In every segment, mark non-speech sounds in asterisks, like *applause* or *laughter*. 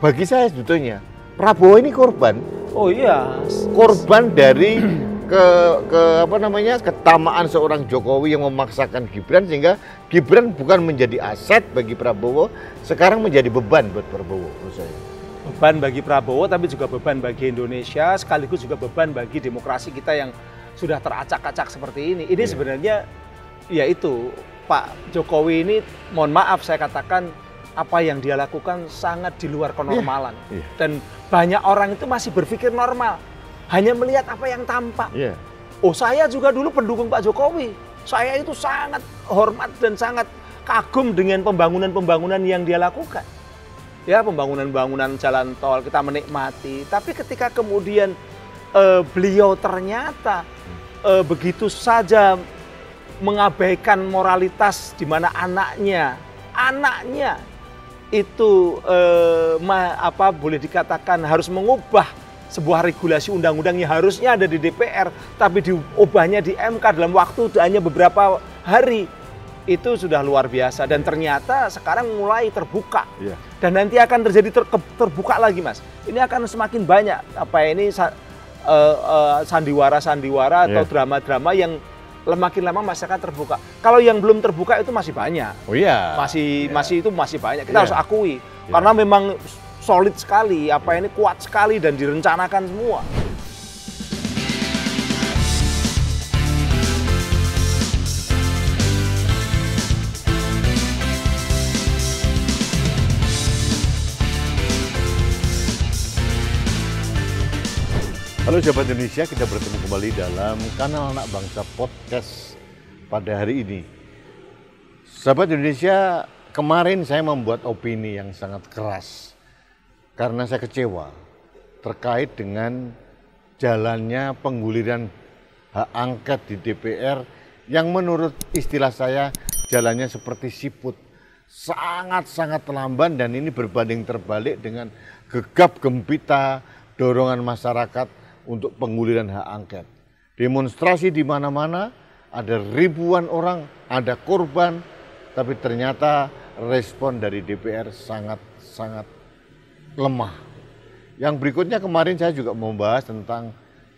bagi saya sebetulnya Prabowo ini korban. Oh iya. Korban dari *clears throat* ke ke apa namanya ketamaan seorang Jokowi yang memaksakan Gibran sehingga Gibran bukan menjadi aset bagi Prabowo, sekarang menjadi beban buat Prabowo menurut saya. Beban bagi Prabowo tapi juga beban bagi Indonesia sekaligus juga beban bagi demokrasi kita yang sudah teracak-acak seperti ini. Ini yeah. sebenarnya ya itu Pak Jokowi ini mohon maaf saya katakan apa yang dia lakukan sangat di luar kenormalan. Yeah. Yeah. Dan banyak orang itu masih berpikir normal, hanya melihat apa yang tampak. Yeah. Oh saya juga dulu pendukung Pak Jokowi, saya itu sangat hormat dan sangat kagum dengan pembangunan-pembangunan yang dia lakukan. Ya pembangunan pembangunan jalan tol kita menikmati, tapi ketika kemudian eh, beliau ternyata hmm. eh, begitu saja mengabaikan moralitas di mana anaknya anaknya itu eh, ma, apa boleh dikatakan harus mengubah sebuah regulasi undang-undang yang harusnya ada di DPR tapi diubahnya di MK dalam waktu hanya beberapa hari itu sudah luar biasa dan ternyata sekarang mulai terbuka iya. dan nanti akan terjadi ter terbuka lagi mas ini akan semakin banyak apa ini eh, eh, sandiwara-sandiwara uh, sandiwara -sandiwara atau iya. drama-drama yang Lemakin lama masyarakat terbuka. Kalau yang belum terbuka itu masih banyak. Oh iya. Masih yeah. masih itu masih banyak. Kita yeah. harus akui yeah. karena memang solid sekali, apa ini kuat sekali dan direncanakan semua. Halo sahabat Indonesia, kita bertemu kembali dalam kanal Anak Bangsa Podcast pada hari ini. Sahabat Indonesia, kemarin saya membuat opini yang sangat keras karena saya kecewa terkait dengan jalannya pengguliran hak angket di DPR yang menurut istilah saya jalannya seperti siput sangat-sangat lamban dan ini berbanding terbalik dengan gegap gempita dorongan masyarakat untuk pengguliran hak angket. Demonstrasi di mana-mana, ada ribuan orang, ada korban, tapi ternyata respon dari DPR sangat-sangat lemah. Yang berikutnya kemarin saya juga membahas tentang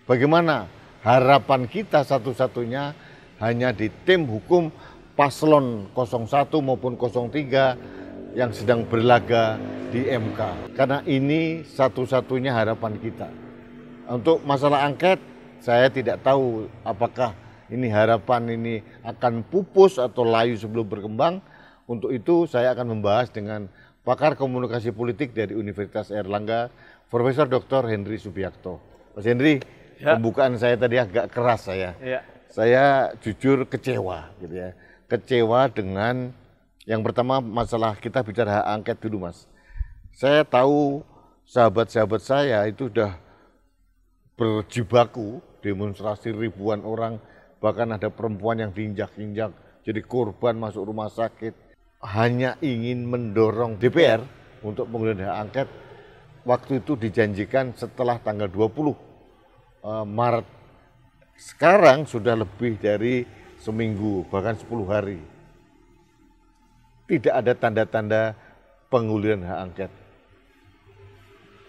bagaimana harapan kita satu-satunya hanya di tim hukum paslon 01 maupun 03 yang sedang berlaga di MK. Karena ini satu-satunya harapan kita. Untuk masalah angket, saya tidak tahu apakah ini harapan ini akan pupus atau layu sebelum berkembang. Untuk itu saya akan membahas dengan pakar komunikasi politik dari Universitas Erlangga, Profesor Dr. Henry Subiakto. Mas Henry, ya. pembukaan saya tadi agak keras saya. Ya. Saya jujur kecewa gitu ya. Kecewa dengan yang pertama masalah kita bicara hak angket dulu, Mas. Saya tahu sahabat-sahabat saya itu sudah berjibaku, demonstrasi ribuan orang, bahkan ada perempuan yang diinjak-injak, jadi korban masuk rumah sakit, hanya ingin mendorong DPR untuk penggalian hak angket. Waktu itu dijanjikan setelah tanggal 20 eh, Maret. Sekarang sudah lebih dari seminggu, bahkan 10 hari. Tidak ada tanda-tanda penggalian hak angket.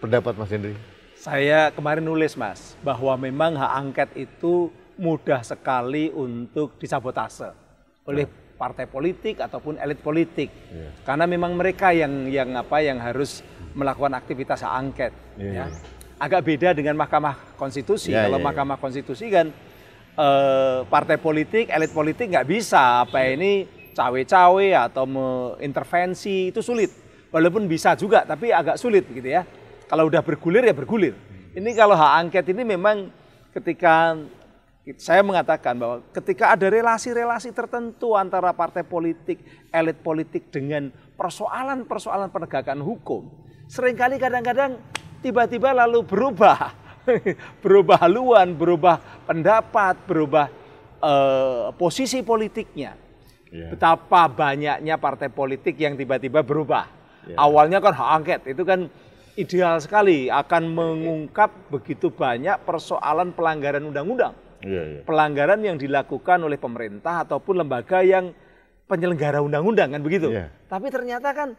Pendapat Mas Hendri? Saya kemarin nulis mas, bahwa memang hak angket itu mudah sekali untuk disabotase oleh ya. partai politik ataupun elit politik. ya. Karena memang mereka yang yang apa yang harus melakukan aktivitas hak angket. ya. Ya. ya. ya. Agak beda dengan Mahkamah Konstitusi. Ya, Kalau ya, Mahkamah Konstitusi kan eh, partai politik, elit politik nggak bisa apa ya. ini cawe-cawe atau mengintervensi itu sulit. Walaupun bisa juga, tapi agak sulit gitu ya. Kalau udah bergulir ya bergulir. Ini kalau hak angket ini memang ketika saya mengatakan bahwa ketika ada relasi-relasi tertentu antara partai politik, elit politik dengan persoalan-persoalan penegakan hukum, seringkali kadang-kadang tiba-tiba lalu berubah, *laughs* berubah haluan, berubah pendapat, berubah uh, posisi politiknya. Yeah. Betapa banyaknya partai politik yang tiba-tiba berubah. Yeah. Awalnya kan hak angket, itu kan ideal sekali akan mengungkap begitu banyak persoalan pelanggaran undang-undang. Iya, iya. Pelanggaran yang dilakukan oleh pemerintah ataupun lembaga yang penyelenggara undang-undang kan begitu. Iya. Tapi ternyata kan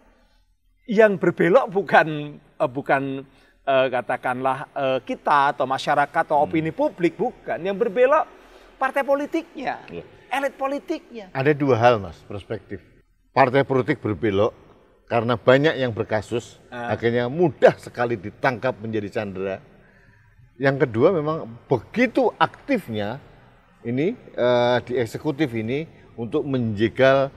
yang berbelok bukan eh, bukan eh, katakanlah eh, kita atau masyarakat atau hmm. opini hmm. publik bukan yang berbelok partai politiknya, elit politiknya. Ada dua hal Mas perspektif. Partai politik berbelok karena banyak yang berkasus, uh. akhirnya mudah sekali ditangkap menjadi Chandra. Yang kedua memang begitu aktifnya ini uh, di eksekutif ini untuk menjegal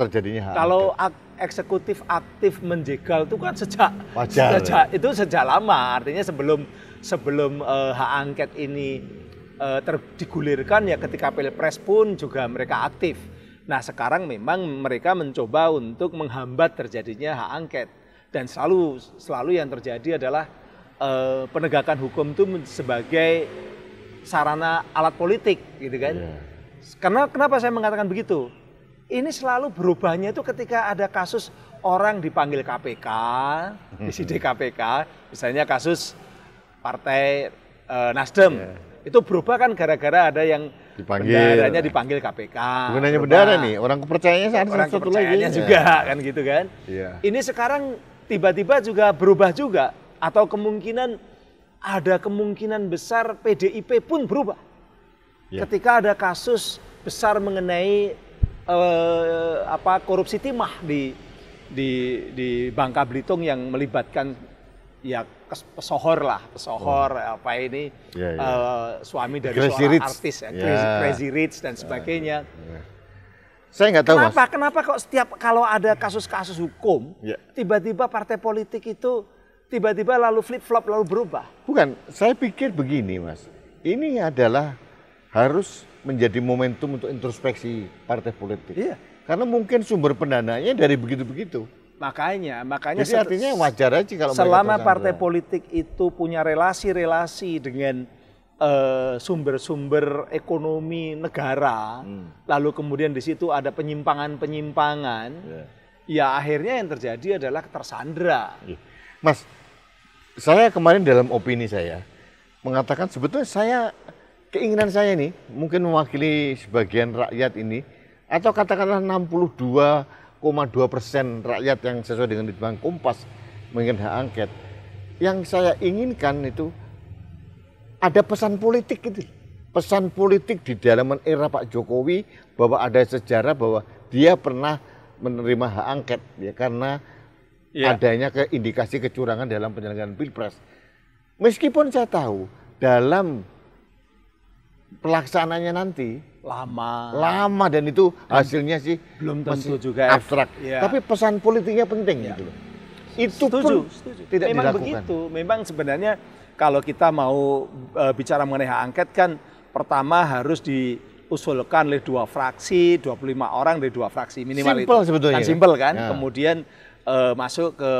terjadinya hal. Kalau ak eksekutif aktif menjegal itu kan sejak Wajar. sejak itu sejak lama, artinya sebelum sebelum uh, hak angket ini uh, digulirkan ya ketika pilpres pun juga mereka aktif Nah sekarang memang mereka mencoba untuk menghambat terjadinya hak angket dan selalu selalu yang terjadi adalah eh, penegakan hukum itu sebagai sarana alat politik gitu kan. Yeah. Karena kenapa saya mengatakan begitu? Ini selalu berubahnya itu ketika ada kasus orang dipanggil KPK, *laughs* disidik KPK, misalnya kasus partai eh, Nasdem. Yeah itu berubah kan gara-gara ada yang dipanggil. bendaranya dipanggil KPK. Bukan hanya bendara nih, orang kepercayaannya satu, orang satu lagi. Iya. juga kan gitu kan. Iya. Ini sekarang tiba-tiba juga berubah juga atau kemungkinan ada kemungkinan besar PDIP pun berubah. Ya. Ketika ada kasus besar mengenai eh, apa korupsi timah di di di Bangka Belitung yang melibatkan ya pesohor lah, pesohor oh. apa ini yeah, ya, ya. yeah. Uh, suami dari crazy seorang rich. artis ya, yeah. crazy, crazy Rich dan ya, sebagainya. Yeah. Saya nggak tahu. Kenapa? Mas. Kenapa kok setiap kalau ada kasus-kasus hukum, tiba-tiba yeah. partai politik itu tiba-tiba lalu flip flop lalu berubah? Bukan, saya pikir begini mas, ini adalah harus menjadi momentum untuk introspeksi partai politik. yeah. Karena mungkin sumber pendanaannya dari begitu-begitu. Makanya, makanya Jadi artinya wajar aja kalau selama partai politik itu punya relasi-relasi dengan eh, sumber-sumber uh, ekonomi negara, hmm. lalu kemudian di situ ada penyimpangan-penyimpangan, yeah. ya akhirnya yang terjadi adalah tersandra. Iya. Mas, saya kemarin dalam opini saya mengatakan sebetulnya saya keinginan saya ini mungkin mewakili sebagian rakyat ini atau katakanlah 62 4,2 persen rakyat yang sesuai dengan litbang Kompas mengingat hak angket. Yang saya inginkan itu ada pesan politik itu. Pesan politik di dalam era Pak Jokowi bahwa ada sejarah bahwa dia pernah menerima hak angket ya karena yeah. adanya ke indikasi kecurangan dalam penyelenggaraan pilpres. Meskipun saya tahu dalam pelaksanaannya nanti lama lama dan itu hasilnya sih belum tentu juga ya. abstrak ya. tapi pesan politiknya penting ya. gitu loh itu setuju, pun setuju. tidak memang dilakukan. begitu memang sebenarnya kalau kita mau uh, bicara mengenai hak angket kan pertama harus diusulkan oleh dua fraksi 25 orang dari dua fraksi minimal simple itu kan sebetulnya. kan simpel kan ya. kemudian e, masuk ke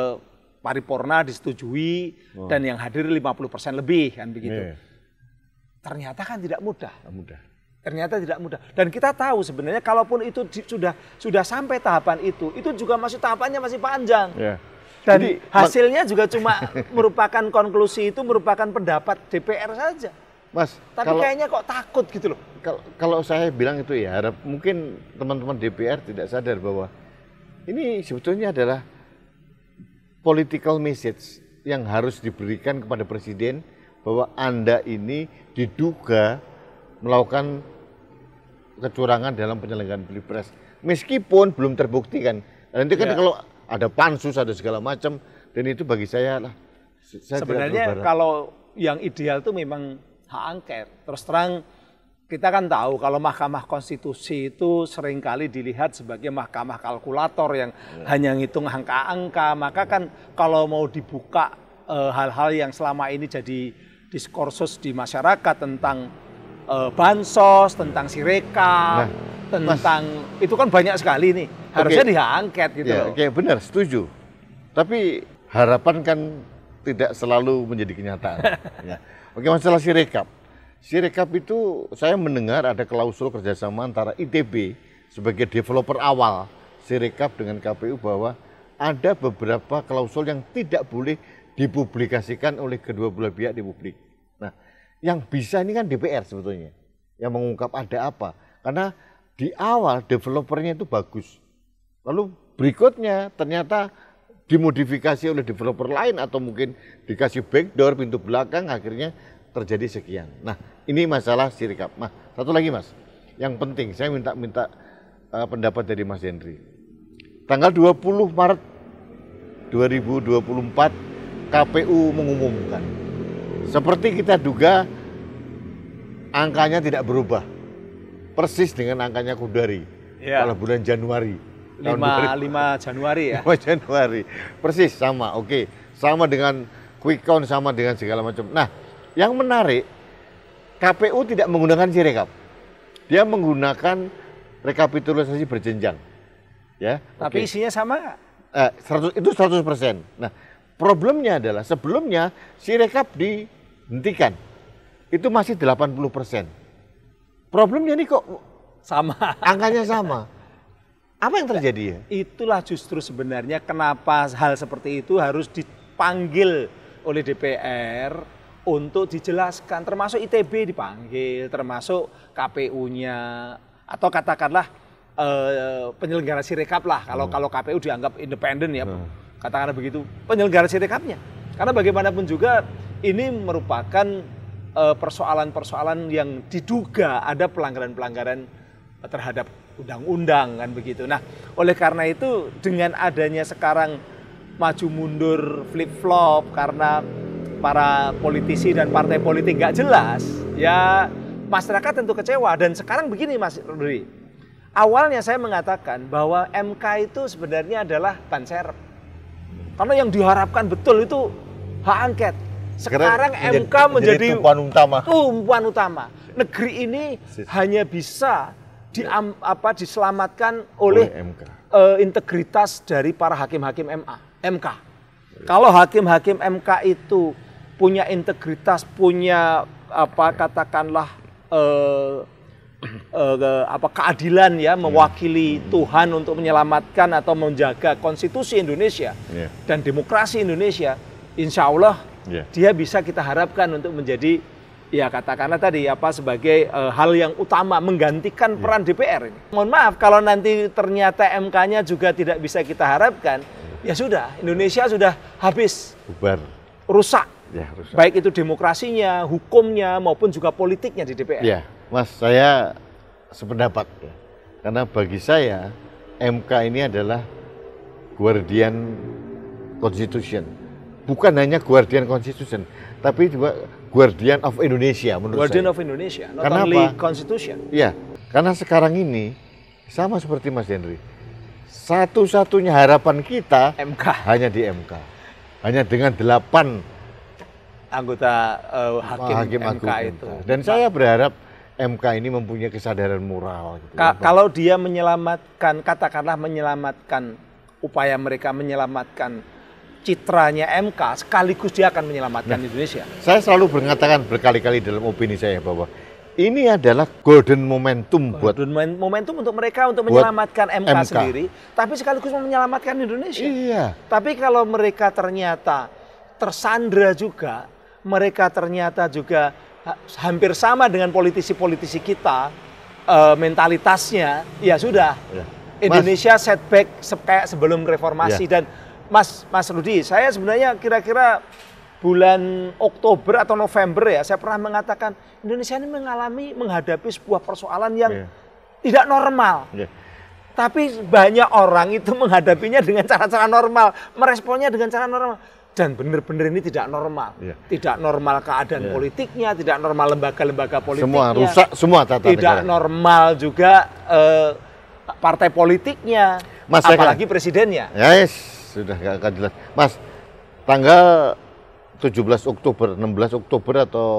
paripurna disetujui oh. dan yang hadir 50% lebih kan begitu yeah. ternyata kan tidak mudah tidak mudah Ternyata tidak mudah. Dan kita tahu sebenarnya kalaupun itu sudah sudah sampai tahapan itu, itu juga masih tahapannya masih panjang. Yeah. Dan Jadi, hasilnya juga cuma merupakan konklusi itu merupakan pendapat DPR saja. Mas, tapi kalau, kayaknya kok takut gitu loh. Kalau, kalau saya bilang itu ya, harap mungkin teman-teman DPR tidak sadar bahwa ini sebetulnya adalah political message yang harus diberikan kepada presiden bahwa Anda ini diduga melakukan kecurangan dalam penyelenggaraan pilpres meskipun belum terbukti kan nanti kan ya. kalau ada pansus ada segala macam dan itu bagi saya lah saya sebenarnya kalau yang ideal itu memang hak angket terus terang kita kan tahu kalau Mahkamah Konstitusi itu seringkali dilihat sebagai mahkamah kalkulator yang ya. hanya ngitung angka-angka maka kan kalau mau dibuka eh, hal-hal e, yang selama ini jadi diskursus di masyarakat tentang uh, bansos, tentang sirekap, nah, tentang mas, itu kan banyak sekali nih. Harusnya okay. diangket gitu. Ya, Oke, okay, benar, setuju. Tapi harapan kan tidak selalu menjadi kenyataan. *laughs* ya. Oke, masalah sirekap. Sirekap itu saya mendengar ada klausul kerjasama antara ITB sebagai developer awal Sirekap dengan KPU bahwa ada beberapa klausul yang tidak boleh dipublikasikan oleh kedua belah pihak di publik yang bisa ini kan DPR sebetulnya yang mengungkap ada apa karena di awal developernya itu bagus lalu berikutnya ternyata dimodifikasi oleh developer lain atau mungkin dikasih backdoor pintu belakang akhirnya terjadi sekian nah ini masalah sirikap nah satu lagi mas yang penting saya minta minta uh, eh, pendapat dari Mas Hendri tanggal 20 Maret 2024 KPU mengumumkan seperti kita duga, angkanya tidak berubah. Persis dengan angkanya Kudari. Ya. Kalau bulan Januari. 5, 5 Januari ya? 5 *laughs* Januari. Persis sama, oke. Sama dengan quick count, sama dengan segala macam. Nah, yang menarik, KPU tidak menggunakan sirekap. Dia menggunakan rekapitulasi berjenjang. Ya, Tapi okay. isinya sama? Eh, 100, itu 100 persen. Nah, problemnya adalah sebelumnya Sirekap di hentikan. Itu masih 80 persen. Problemnya ini kok sama. Angkanya sama. Apa yang terjadi ya? Itulah justru sebenarnya kenapa hal seperti itu harus dipanggil oleh DPR untuk dijelaskan. Termasuk ITB dipanggil, termasuk KPU-nya atau katakanlah eh, penyelenggara sirekap lah kalau hmm. kalau KPU dianggap independen ya. Hmm. Katakanlah begitu, penyelenggara sirekapnya. Karena bagaimanapun juga ini merupakan eh, persoalan-persoalan yang diduga ada pelanggaran-pelanggaran terhadap undang-undang kan begitu. Nah, oleh karena itu dengan adanya sekarang maju mundur flip-flop karena para politisi dan partai politik nggak jelas, ya masyarakat tentu kecewa dan sekarang begini Mas Rudi. Awalnya saya mengatakan bahwa MK itu sebenarnya adalah banser. Karena yang diharapkan betul itu hak angket sekarang, MK menjadi, menjadi tumpuan utama. Tumpuan utama. Negeri ini Sisi. hanya bisa di ya. apa diselamatkan oleh, oleh MK. Uh, eh, integritas dari para hakim-hakim MA, MK. Kalau hakim-hakim MK itu punya integritas, punya apa katakanlah uh, uh, apa keadilan ya, ya. mewakili hmm. Tuhan untuk menyelamatkan atau menjaga konstitusi Indonesia yeah. dan demokrasi Indonesia, insya Allah yeah. dia bisa kita harapkan untuk menjadi ya katakanlah tadi apa sebagai e, hal yang utama menggantikan yeah. peran DPR ini. Mohon maaf kalau nanti ternyata MK-nya juga tidak bisa kita harapkan, ya sudah Indonesia sudah habis. Bubar. Rusak. Ya, rusak. Baik itu demokrasinya, hukumnya maupun juga politiknya di DPR. Ya, Mas, saya sependapat ya. Karena bagi saya MK ini adalah guardian constitution bukan hanya Guardian Constitution, tapi juga Guardian of Indonesia menurut Guardian saya. Guardian of Indonesia, not karena only apa? Constitution. Iya, karena sekarang ini sama seperti Mas Henry, satu-satunya harapan kita MK. hanya di MK, hanya dengan delapan anggota uh, hakim, hakim MK, itu. Dan Pak. saya berharap MK ini mempunyai kesadaran moral. Gitu, Ka kalau dia menyelamatkan, katakanlah menyelamatkan upaya mereka menyelamatkan citranya MK sekaligus dia akan menyelamatkan nah, Indonesia. Saya selalu mengatakan berkali-kali dalam opini saya bahwa ini adalah golden momentum golden buat momentum untuk mereka untuk menyelamatkan MK, MK sendiri, tapi sekaligus menyelamatkan Indonesia. Iya. Tapi kalau mereka ternyata tersandra juga, mereka ternyata juga hampir sama dengan politisi-politisi kita uh, mentalitasnya, ya sudah. Ya. Indonesia setback kayak sebelum reformasi ya. dan Mas Mas Rudi, saya sebenarnya kira-kira bulan Oktober atau November ya, saya pernah mengatakan Indonesia ini mengalami menghadapi sebuah persoalan yang yeah. tidak normal. Yeah. Tapi banyak orang itu menghadapinya dengan cara-cara normal, meresponnya dengan cara normal. Dan benar-benar ini tidak normal. Yeah. Tidak normal keadaan yeah. politiknya, tidak normal lembaga-lembaga politiknya. Semua rusak, semua tata Tidak negara. normal juga eh, partai politiknya, Mas apalagi saya... Kan- presidennya. Ya, yes sudah gak akan jelas. Mas, tanggal 17 Oktober, 16 Oktober atau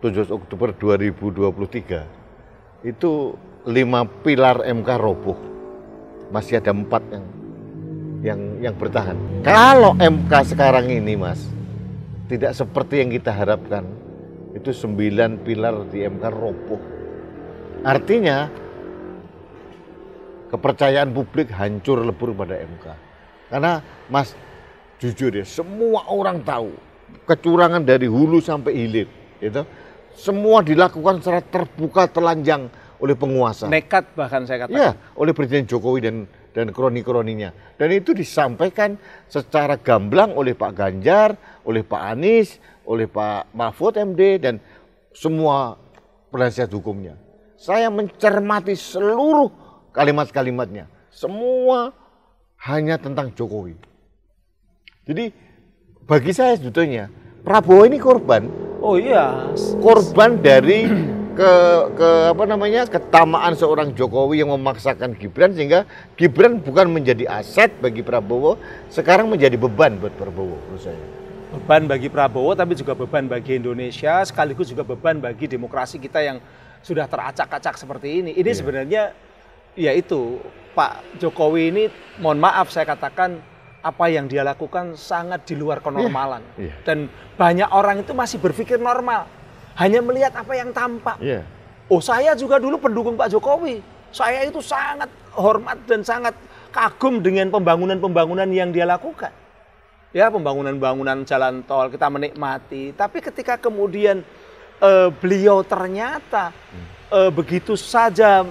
17 Oktober 2023 itu lima pilar MK roboh. Masih ada empat yang yang yang bertahan. Kalau MK sekarang ini, Mas, tidak seperti yang kita harapkan, itu sembilan pilar di MK roboh. Artinya kepercayaan publik hancur lebur pada MK. Karena Mas jujur ya, semua orang tahu kecurangan dari hulu sampai hilir, itu semua dilakukan secara terbuka telanjang oleh penguasa. Nekat bahkan saya katakan. Ya, oleh Presiden Jokowi dan dan kroni-kroninya. Dan itu disampaikan secara gamblang oleh Pak Ganjar, oleh Pak Anies, oleh Pak Mahfud MD dan semua penasihat hukumnya. Saya mencermati seluruh kalimat-kalimatnya. Semua hanya tentang Jokowi. Jadi bagi saya sebetulnya Prabowo ini korban. Oh iya. Korban dari *clears throat* ke ke apa namanya ketamaan seorang Jokowi yang memaksakan Gibran sehingga Gibran bukan menjadi aset bagi Prabowo sekarang menjadi beban buat Prabowo menurut saya beban bagi Prabowo tapi juga beban bagi Indonesia sekaligus juga beban bagi demokrasi kita yang sudah teracak-acak seperti ini ini yeah. sebenarnya ya itu Pak Jokowi ini mohon maaf saya katakan apa yang dia lakukan sangat di luar kenormalan yeah. Yeah. dan banyak orang itu masih berpikir normal hanya melihat apa yang tampak. Yeah. Oh saya juga dulu pendukung Pak Jokowi. Saya itu sangat hormat dan sangat kagum dengan pembangunan-pembangunan yang dia lakukan. Ya pembangunan pembangunan jalan tol kita menikmati. Tapi ketika kemudian eh, beliau ternyata hmm. eh, begitu saja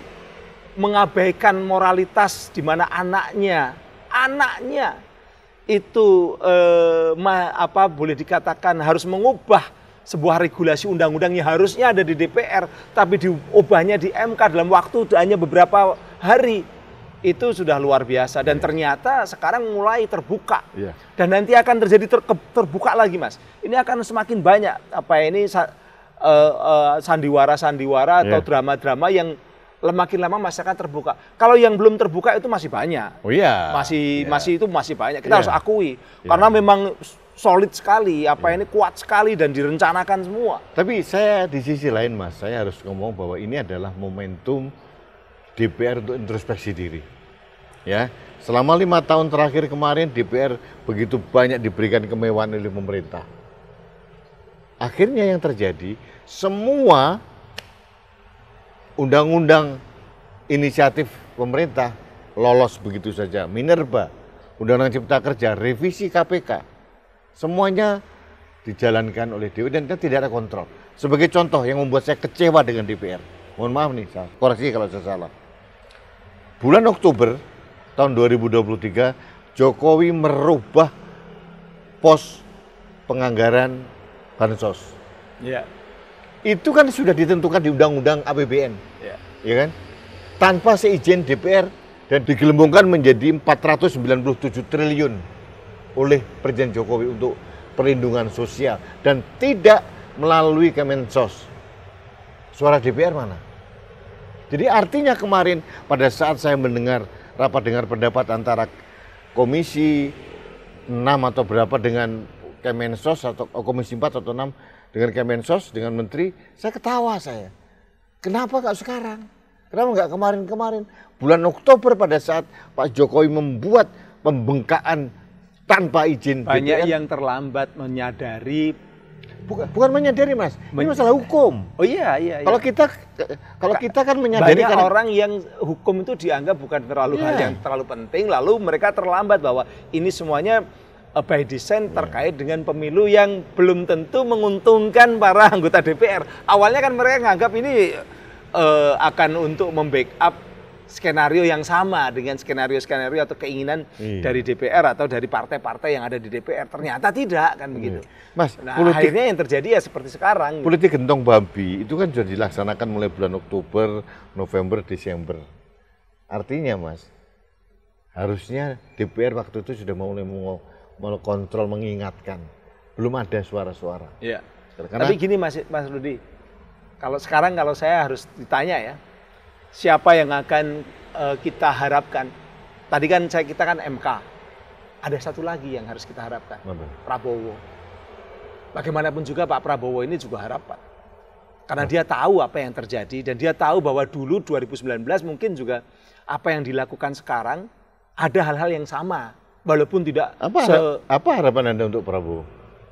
mengabaikan moralitas di mana anaknya, anaknya itu eh, ma, apa boleh dikatakan harus mengubah sebuah regulasi undang-undang yang harusnya ada di DPR tapi diubahnya di MK dalam waktu hanya beberapa hari itu sudah luar biasa dan yeah. ternyata sekarang mulai terbuka yeah. dan nanti akan terjadi ter terbuka lagi mas ini akan semakin banyak apa ini eh, eh, sandiwara-sandiwara uh, uh, sandiwara -sandiwara yeah. atau iya. drama-drama yang Lemakin lama masyarakat terbuka. Kalau yang belum terbuka itu masih banyak. Oh iya. Masih yeah. masih itu masih banyak. Kita yeah. harus akui yeah. karena memang solid sekali, apa yeah. ini kuat sekali dan direncanakan semua. Tapi saya di sisi lain Mas, saya harus ngomong bahwa ini adalah momentum DPR untuk introspeksi diri. Ya, selama lima tahun terakhir kemarin DPR begitu banyak diberikan kemewahan oleh pemerintah. Akhirnya yang terjadi semua undang-undang inisiatif pemerintah lolos begitu saja. Minerba, Undang-Undang Cipta Kerja, revisi KPK, semuanya dijalankan oleh DPR dan tidak ada kontrol. Sebagai contoh yang membuat saya kecewa dengan DPR. Mohon maaf nih, saya koreksi kalau saya salah. Bulan Oktober tahun 2023, Jokowi merubah pos penganggaran bansos. Iya. Yeah itu kan sudah ditentukan di undang-undang APBN, ya. ya kan? Tanpa seizin DPR dan digelembungkan menjadi 497 triliun oleh Presiden Jokowi untuk perlindungan sosial dan tidak melalui Kemensos. Suara DPR mana? Jadi artinya kemarin pada saat saya mendengar rapat dengar pendapat antara komisi 6 atau berapa dengan Kemensos atau komisi 4 atau 6 dengan Kemensos, dengan Menteri, saya ketawa saya. Kenapa nggak sekarang? Kenapa nggak kemarin-kemarin? Bulan Oktober pada saat Pak Jokowi membuat pembengkakan tanpa izin banyak BPN, yang terlambat menyadari bukan, bukan menyadari mas Men ini masalah hukum oh iya iya, iya. kalau kita kalau kita kan menyadari banyak orang yang hukum itu dianggap bukan terlalu iya. hal yang terlalu penting lalu mereka terlambat bahwa ini semuanya by design terkait dengan pemilu yang belum tentu menguntungkan para anggota DPR. Awalnya kan mereka nganggap ini uh, akan untuk membackup skenario yang sama dengan skenario-skenario atau keinginan iya. dari DPR atau dari partai-partai yang ada di DPR. Ternyata tidak kan iya. begitu. Iya. Mas, nah, politik, akhirnya yang terjadi ya seperti sekarang. Politik gitu. gentong babi itu kan sudah dilaksanakan mulai bulan Oktober, November, Desember. Artinya, Mas, harusnya DPR waktu itu sudah mau mulai mengontrol, mengingatkan. Belum ada suara-suara. Iya. Karena, Tapi gini Mas, Mas Rudi, kalau sekarang kalau saya harus ditanya ya, siapa yang akan uh, kita harapkan? Tadi kan saya kita kan MK, ada satu lagi yang harus kita harapkan, Prabowo. Bagaimanapun juga Pak Prabowo ini juga harapan. Karena dia tahu apa yang terjadi dan dia tahu bahwa dulu 2019 mungkin juga apa yang dilakukan sekarang ada hal-hal yang sama walaupun tidak apa, se apa harapan Anda untuk Prabowo?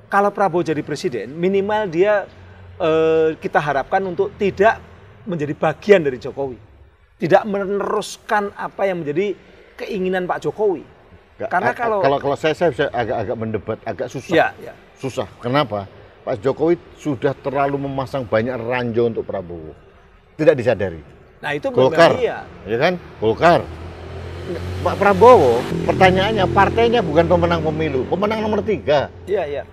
Kalau Prabowo jadi presiden, minimal dia eh, kita harapkan untuk tidak menjadi bagian dari Jokowi. Tidak meneruskan apa yang menjadi keinginan Pak Jokowi. Gak, Karena kalau kalau kalau saya saya bisa agak-agak mendebat, agak susah. Ya, ya. Susah. Kenapa? Pak Jokowi sudah terlalu memasang banyak ranjau untuk Prabowo. Tidak disadari. Nah, itu Golkar. Ya kan? Golkar Pak Prabowo, pertanyaannya partainya bukan pemenang pemilu, pemenang nomor tiga. Iya iya.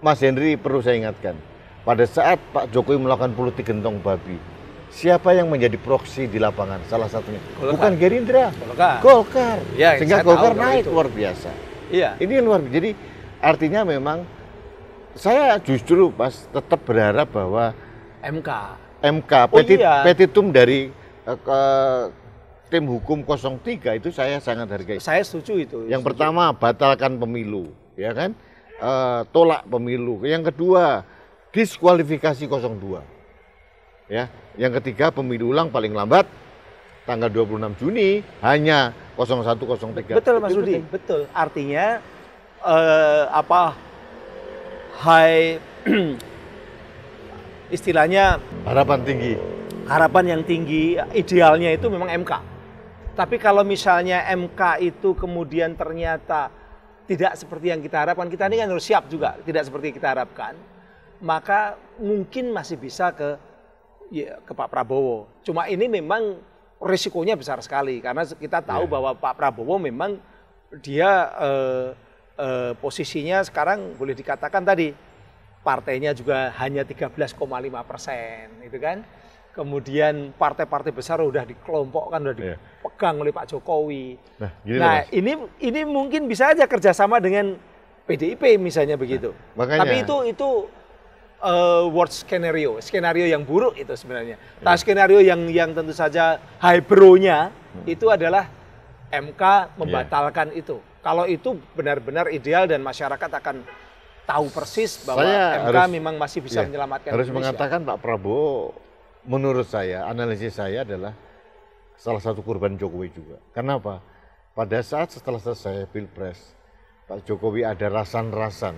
Mas Henry perlu saya ingatkan, pada saat Pak Jokowi melakukan politik gentong babi, siapa yang menjadi proksi di lapangan? Salah satunya Golkar. bukan Gerindra, Golkar. Golkar. Ya, Sehingga Golkar naik itu. luar biasa. Iya. Ini luar biasa. Jadi artinya memang saya justru pas tetap berharap bahwa MK MK oh petit, oh, iya. petitum dari uh, tim hukum 03 itu saya sangat hargai. Saya setuju itu. Yang setuju. pertama batalkan pemilu, ya kan? E, tolak pemilu. Yang kedua diskualifikasi 02. Ya, yang ketiga pemilu ulang paling lambat tanggal 26 Juni hanya 0103. Betul Mas Rudi, betul. Artinya e, apa high *clears throat* istilahnya harapan tinggi harapan yang tinggi idealnya itu memang MK tapi kalau misalnya MK itu kemudian ternyata tidak seperti yang kita harapkan, kita ini kan harus siap juga, tidak seperti kita harapkan, maka mungkin masih bisa ke ya, ke Pak Prabowo. Cuma ini memang risikonya besar sekali karena kita tahu yeah. bahwa Pak Prabowo memang dia eh, eh, posisinya sekarang boleh dikatakan tadi partainya juga hanya 13,5 persen, itu kan? kemudian partai-partai besar sudah dikelompokkan sudah iya. dipegang oleh Pak Jokowi. Nah, gini nah ini ini mungkin bisa aja kerjasama dengan PDIP misalnya nah, begitu. Nah, makanya. Tapi itu itu uh, eh, worst skenario, skenario yang buruk itu sebenarnya. Yeah. Nah skenario yang yang tentu saja hybronya hmm. itu adalah MK membatalkan yeah. itu. Kalau itu benar-benar ideal dan masyarakat akan tahu persis bahwa Saya MK harus, memang masih bisa yeah, menyelamatkan harus Indonesia. mengatakan Pak Prabowo menurut saya, analisis saya adalah salah satu kurban Jokowi juga. Kenapa? Pada saat setelah selesai Pilpres, Pak Jokowi ada rasan-rasan.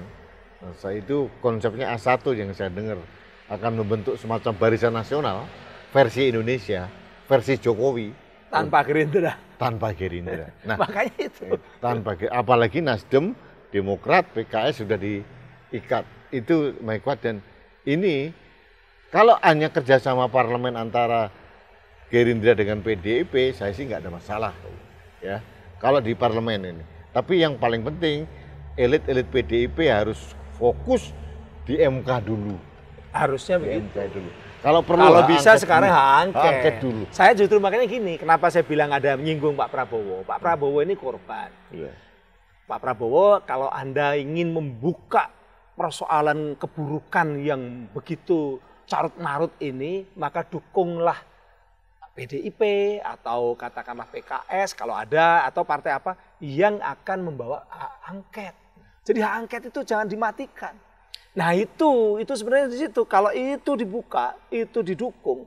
Nah, saya itu konsepnya A1 yang saya dengar akan membentuk semacam barisan nasional versi Indonesia, versi Jokowi tanpa Gerindra. Tanpa Gerindra. Nah, *laughs* makanya itu. Eh, tanpa apalagi Nasdem, Demokrat, PKS sudah diikat. Itu my dan ini kalau hanya kerjasama parlemen antara Gerindra dengan PDIP, saya sih nggak ada masalah. Ya, kalau di parlemen ini. Tapi yang paling penting, elit-elit PDIP harus fokus di MK dulu. Harusnya di begitu. MK dulu. Kalau perlu kalau bisa sekarang angket. angket dulu. Saya justru makanya gini, kenapa saya bilang ada menyinggung Pak Prabowo. Pak Prabowo ini korban. Iya. Pak Prabowo, kalau Anda ingin membuka persoalan keburukan yang begitu carut marut ini, maka dukunglah PDIP atau katakanlah PKS kalau ada atau partai apa yang akan membawa hak angket. Jadi hak angket itu jangan dimatikan. Nah itu, itu sebenarnya di situ. Kalau itu dibuka, itu didukung.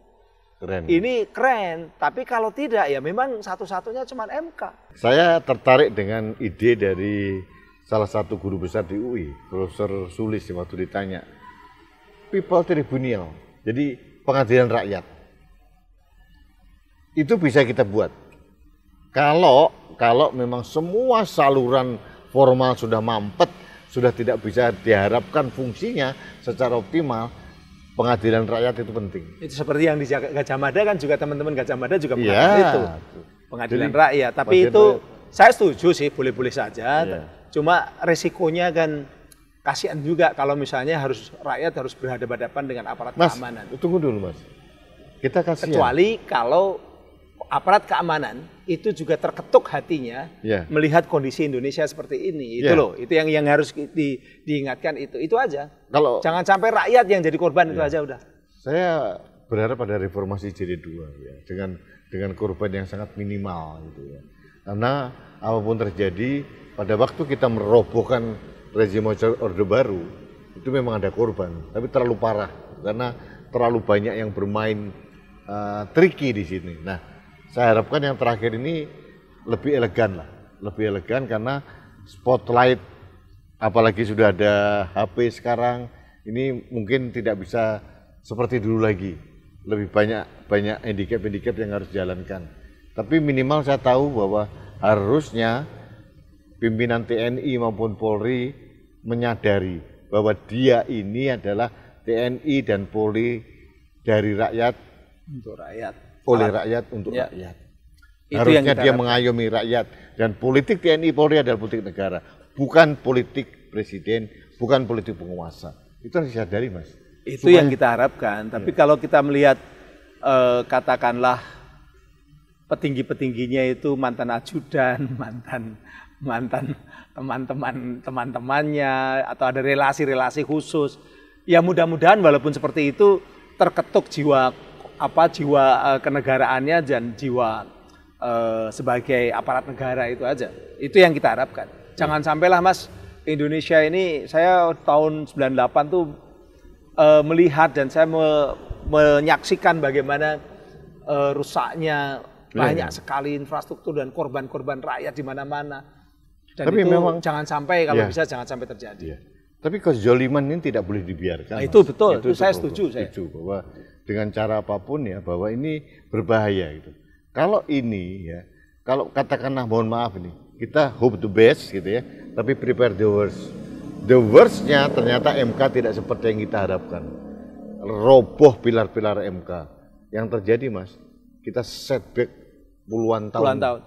Keren. Ini keren, tapi kalau tidak ya memang satu-satunya cuma MK. Saya tertarik dengan ide dari salah satu guru besar di UI, Profesor Sulis waktu ditanya People Tribunal. Jadi pengadilan rakyat. Itu bisa kita buat. Kalau kalau memang semua saluran formal sudah mampet, sudah tidak bisa diharapkan fungsinya secara optimal, pengadilan rakyat itu penting. Itu seperti yang di Gajah Mada kan juga teman-teman Gajah Mada juga mengatakan ya. itu. Pengadilan Jadi, rakyat, tapi itu rakyat. saya setuju sih boleh-boleh saja. Ya. Cuma resikonya kan kasihan juga kalau misalnya harus rakyat harus berhadapan-hadapan dengan aparat mas, keamanan. Tunggu dulu mas, kita kasihan. Kecuali kalau aparat keamanan itu juga terketuk hatinya yeah. melihat kondisi Indonesia seperti ini itu yeah. loh itu yang yang harus di, diingatkan itu itu aja kalau jangan sampai rakyat yang jadi korban yeah. itu ya. aja udah saya berharap pada reformasi jadi dua ya dengan dengan korban yang sangat minimal gitu ya karena apapun terjadi pada waktu kita merobohkan rezim Orde Baru itu memang ada korban, tapi terlalu parah karena terlalu banyak yang bermain uh, tricky di sini. Nah, saya harapkan yang terakhir ini lebih elegan lah, lebih elegan karena spotlight apalagi sudah ada HP sekarang ini mungkin tidak bisa seperti dulu lagi. Lebih banyak banyak handicap-handicap yang harus dijalankan. Tapi minimal saya tahu bahwa harusnya pimpinan TNI maupun Polri menyadari bahwa dia ini adalah TNI dan Polri dari rakyat untuk rakyat oleh rakyat untuk ya. rakyat itu harusnya dia mengayomi rakyat dan politik TNI Polri adalah politik negara bukan politik presiden bukan politik penguasa itu harus disadari mas itu Supaya, yang kita harapkan tapi ya. kalau kita melihat eh, katakanlah petinggi-petingginya itu mantan ajudan *laughs* mantan mantan teman-teman teman-temannya atau ada relasi-relasi khusus. Ya mudah-mudahan walaupun seperti itu terketuk jiwa apa jiwa uh, kenegaraannya dan jiwa uh, sebagai aparat negara itu aja. Itu yang kita harapkan. Jangan sampailah Mas Indonesia ini saya tahun 98 tuh uh, melihat dan saya me, menyaksikan bagaimana uh, rusaknya iya, iya. banyak sekali infrastruktur dan korban-korban rakyat di mana-mana dan Tapi itu memang jangan sampai kalau yeah. bisa jangan sampai terjadi. Ya. Tapi kezoliman ini tidak boleh dibiarkan. Nah, itu mas. betul, itu, itu saya setuju. Saya setuju bahwa dengan cara apapun ya bahwa ini berbahaya gitu. Kalau ini ya, kalau katakanlah mohon maaf ini, kita hope the best gitu ya, tapi prepare the worst. The worstnya ternyata MK tidak seperti yang kita harapkan. Roboh pilar-pilar MK. Yang terjadi mas, kita setback puluhan tahun. Puluhan tahun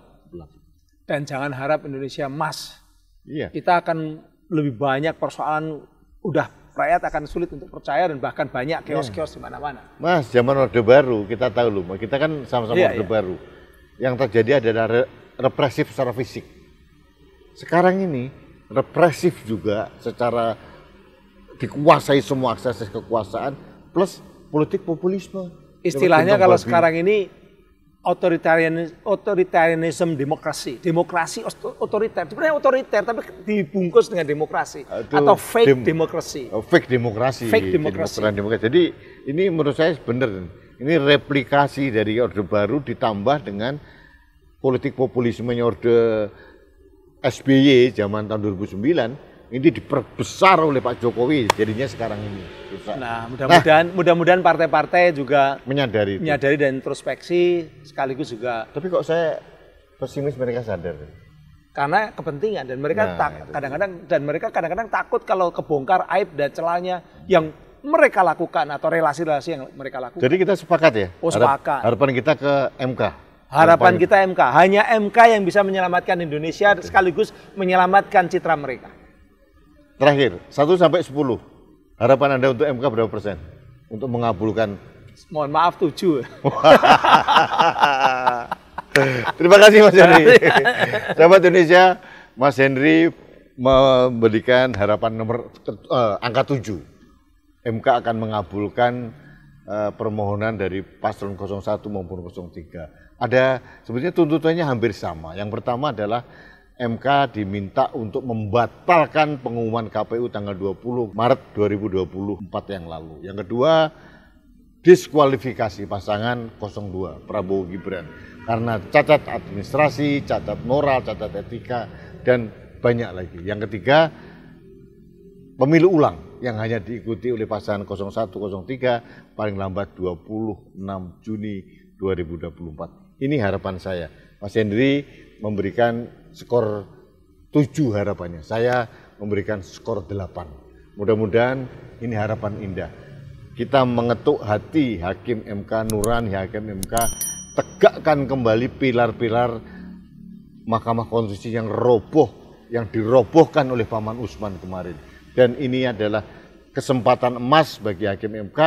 dan jangan harap Indonesia emas. Iya. Kita akan lebih banyak persoalan udah rakyat akan sulit untuk percaya dan bahkan banyak iya. kios-kios di mana-mana. Mas, zaman Orde Baru kita tahu loh, kita kan sama-sama iya, Orde iya. Baru. Yang terjadi adalah re represif secara fisik. Sekarang ini represif juga secara dikuasai semua akses kekuasaan plus politik populisme. Istilahnya kalau babi. sekarang ini authoritarian authoritarianism demokrasi demokrasi otoriter sebenarnya otoriter tapi dibungkus dengan demokrasi Aduh, atau fake dem demokrasi oh, fake demokrasi fake demokrasi. demokrasi jadi ini menurut saya benar ini replikasi dari orde baru ditambah dengan politik populisme orde SBY zaman tahun 2009 ini diperbesar oleh Pak Jokowi jadinya sekarang ini. Nah, mudah-mudahan mudah-mudahan partai-partai juga menyadari itu. menyadari dan introspeksi sekaligus juga. Tapi kok saya pesimis mereka sadar. Karena kepentingan dan mereka nah, kadang-kadang dan mereka kadang-kadang takut kalau kebongkar aib dan celahnya yang mereka lakukan atau relasi-relasi yang mereka lakukan. Jadi kita sepakat ya? Oh, sepakat. Harapan kita ke MK. Harapan, kita MK. Hanya MK yang bisa menyelamatkan Indonesia okay. sekaligus menyelamatkan citra mereka. Terakhir, 1 sampai 10. Harapan Anda untuk MK berapa persen? Untuk mengabulkan Mohon maaf 7. *laughs* Terima kasih Mas Henry. *laughs* Sahabat Indonesia, Mas Henry memberikan harapan nomor uh, angka 7. MK akan mengabulkan uh, permohonan dari paslon 01 maupun 03. Ada sebetulnya tuntutannya hampir sama. Yang pertama adalah MK diminta untuk membatalkan pengumuman KPU tanggal 20 Maret 2024 yang lalu. Yang kedua, diskualifikasi pasangan 02 Prabowo Gibran karena cacat administrasi, cacat moral, cacat etika dan banyak lagi. Yang ketiga, pemilu ulang yang hanya diikuti oleh pasangan 01 03 paling lambat 26 Juni 2024. Ini harapan saya. Mas Hendri memberikan skor 7 harapannya. Saya memberikan skor 8. Mudah-mudahan ini harapan indah. Kita mengetuk hati Hakim MK Nurani, Hakim MK tegakkan kembali pilar-pilar Mahkamah Konstitusi yang roboh, yang dirobohkan oleh Paman Usman kemarin. Dan ini adalah kesempatan emas bagi Hakim MK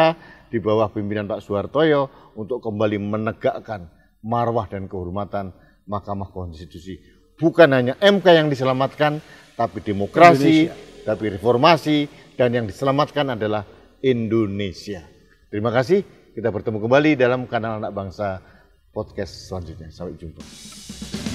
di bawah pimpinan Pak Soehartoyo untuk kembali menegakkan marwah dan kehormatan Mahkamah Konstitusi bukan hanya MK yang diselamatkan, tapi demokrasi, Indonesia. tapi reformasi, dan yang diselamatkan adalah Indonesia. Terima kasih, kita bertemu kembali dalam kanal Anak Bangsa podcast selanjutnya. Sampai jumpa.